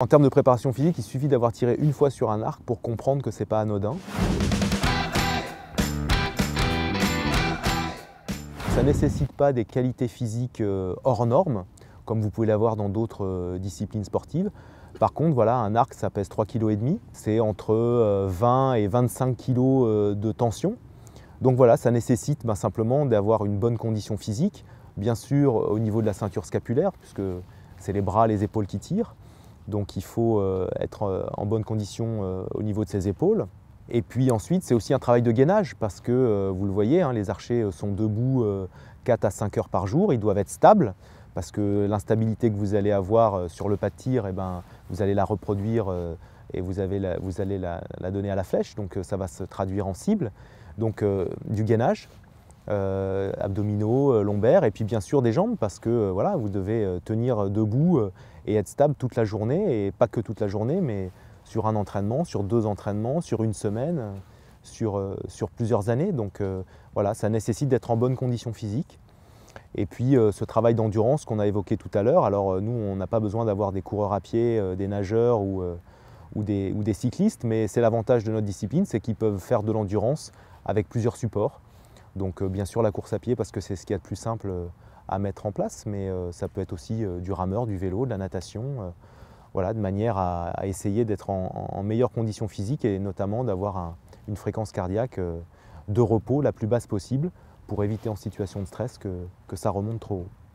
En termes de préparation physique, il suffit d'avoir tiré une fois sur un arc pour comprendre que c'est pas anodin. Ça ne nécessite pas des qualités physiques euh, hors normes, comme vous pouvez l'avoir dans d'autres euh, disciplines sportives. Par contre, voilà, un arc, ça pèse 3,5 kg. C'est entre 20 euh, et 25 kg de tension. Donc voilà, ça nécessite ben, simplement d'avoir une bonne condition physique, bien sûr au niveau de la ceinture scapulaire, puisque c'est les bras, les épaules qui tirent, donc il faut euh, être euh, en bonne condition euh, au niveau de ses épaules. Et puis ensuite, c'est aussi un travail de gainage parce que, vous le voyez, hein, les archers sont debout 4 à 5 heures par jour, ils doivent être stables parce que l'instabilité que vous allez avoir sur le pas de tir, eh ben, vous allez la reproduire et vous, allez la, donner à la flèche, donc ça va se traduire en cible. Donc du gainage, euh, abdominaux, euh, lombaires, et puis bien sûr des jambes, parce que euh, voilà, vous devez tenir debout et être stable toute la journée, et pas que toute la journée, mais sur un entraînement, sur deux entraînements, sur une semaine, sur, sur plusieurs années. Donc voilà, ça nécessite d'être en bonne condition physique. Et puis ce travail d'endurance qu'on a évoqué tout à l'heure, alors nous on n'a pas besoin d'avoir des coureurs à pied, des nageurs ou, ou, des, ou, des, cyclistes, mais c'est l'avantage de notre discipline, c'est qu'ils peuvent faire de l'endurance avec plusieurs supports. Donc euh, bien sûr la course à pied parce que c'est ce qu'il y a de plus simple euh, à mettre en place, mais euh, ça peut être aussi du rameur, du vélo, de la natation, voilà, de manière à, essayer d'être en, meilleure condition physique et notamment d'avoir une fréquence cardiaque de repos la plus basse possible pour éviter en situation de stress que, que ça remonte trop haut.